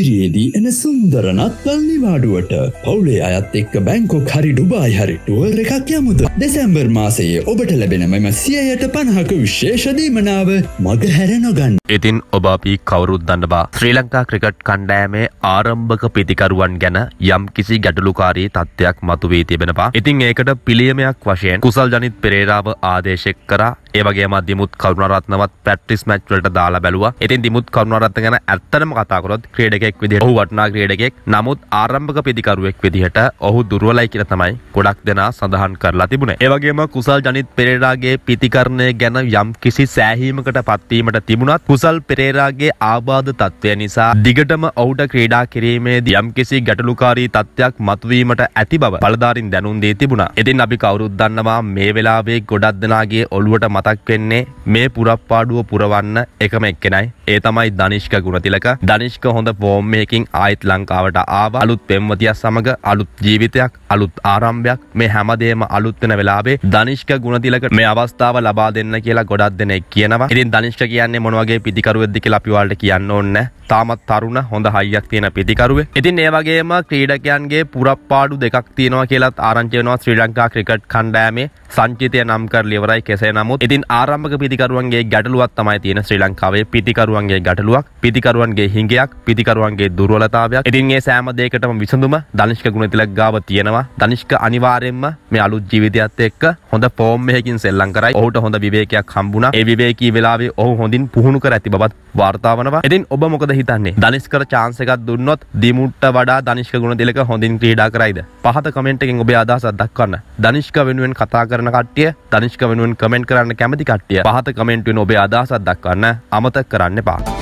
ඉදිරියේදී එන සුන්දරනත්තල් නිවාඩුවට පවුලේ අයත් එක්ක බැංකොක් හරි ඩුබායි හරි ටුවර් එකක් යමුද දෙසැම්බර් මාසයේ ඔබට ලැබෙන මෙම සියයට පණහක විශේෂදීමනාව මග හැර නොගන්න. ඉතින් ඔබ අපි කවුරුත් දන්නවා ශ්‍රී ලංකා ක්‍රිකට් කණ්ඩෑමේ ආරම්භක පිතිකරුවන් ගැන යම් කිසි ගැටලුකාරී තත්ත්වයක් මතුවී තිබෙනවා. ඉතින් ඒකට පිළියමයක් වශයෙන් කුසල් ජනිත් පෙරේරාව ආදේශෙක් කරා ඒවගේ දිමුත් කරුණරත්නවත් පැට්ටිස් මැච්වලට දාලා බැලවා ඉතින් දිමුත් කරුණරත්න ගැන ඇත්තටම කතාකරොත් ක්‍රීඩකෙක් විදිහට ඔහු වටිනා ක්‍රීඩකෙක් නමුත් ආරම්භක පිතිකරුවෙක් විදිහට ඔහු දුර්වලයි කියලා තමයි ගොඩක් දෙනා සඳහන් කරලා තිබුණේ. ඒ වගේම කුසල් ජනිත් පෙරේරාගේ පිතිකරණය ගැන යම් කිසි සෑහීමකට පත්වීමට තිබුණත් කුසල් පෙරේරාගේ ආබාධ තත්ත්වය නිසා දිගටම ඔහුට ක්‍රීඩා කිරීමේදී යම් කිසි ගැටලුකාරී තත්ත්වයක් මතුවීමට ඇති බව බලධාරීන් දැනුම් දී තිබුණා. ඉතින් අපි කවුරුත් දන්නවා මේ වෙලාවේ ගොඩක් දෙනාගේ ඔළුවට මත මතක් වෙන්නේ මේ පුරප්පාඩුව පුරවන්න එකම එක්කෙනයි. ඒ තමයි ධනිෂ්ක ගුණතිලක. ධනිෂ්ක හොඳ ෆෝම් එකකින් ආයෙත් ලංකාවට ආවා. අලුත් පෙම්වතියක් සමග අලුත් ජීවිතයක්, අලුත් ආරම්භයක් මේ හැමදේම අලුත් වෙන වෙලාවේ ධනිෂ්ක ගුණතිලක මේ අවස්ථාව ලබා දෙන්න කියලා ගොඩක් දෙනෙක් කියනවා. ඉතින් ධනිෂ්ක කියන්නේ මොන වගේ පිතිකරුවෙක්ද කියලා අපි ඔයාලට කියන්න ඕනේ. තාමත් තරුණ හොඳ හයියක් තියෙන පිතිකරුවෙක්. ඉතින් ඒ වගේම ක්‍රීඩකයන්ගේ පුරප්පාඩු දෙකක් තියෙනවා කියලත් ආරංචි වෙනවා ශ්‍රී ලංකා ක්‍රිකට් කණ්ඩායමේ සංචිතය නම් කරලා ඉවරයි කෙසේ නමුත්. ඉතින් ඉතින් ආරම්භක පිතිකරුවන්ගේ ගැටලුවක් තමයි තියෙන ශ්‍රී ලංකාවේ පිතිකරුවන්ගේ ගැටලුවක් පිතිකරුවන්ගේ හිඟයක් පිතිකරුවන්ගේ දුර්වලතාවයක් ඉතින් ඒ සෑම දෙයකටම විසඳුම දනිෂ්ක ගුණතිලක් ගාව තියෙනවා දනිෂ්ක අනිවාර්යෙන්ම මේ අලුත් ජීවිතයත් එක්ක හොඳ ෆෝම් එකකින් සෙල්ලම් කරයි. ඔහුට හොඳ විවේකයක් හම්බුණා. ඒ විවේකී වෙලාවේ ඔහු හොඳින් පුහුණු කර ඇති බවත් වාර්තා වනවා. ඉතින් ඔබ මොකද හිතන්නේ? දනිෂ්කර chance එකක් දුන්නොත් දිමුට්ට වඩා දනිෂ්ක ගුණතිලක හොඳින් ක්‍රීඩා කරයිද? පහත කමෙන්ට් එකෙන් ඔබේ අදහසක් දක්වන්න. දනිෂ්ක වෙනුවෙන් කතා කරන කට්ටිය දනිෂ්ක වෙනුවෙන් කමෙන්ට් කරන්න කැමති කට්ටිය පහත කමෙන්ට් වෙන ඔබේ අදහසක් දක්වන්න අමතක කරන්න එපා.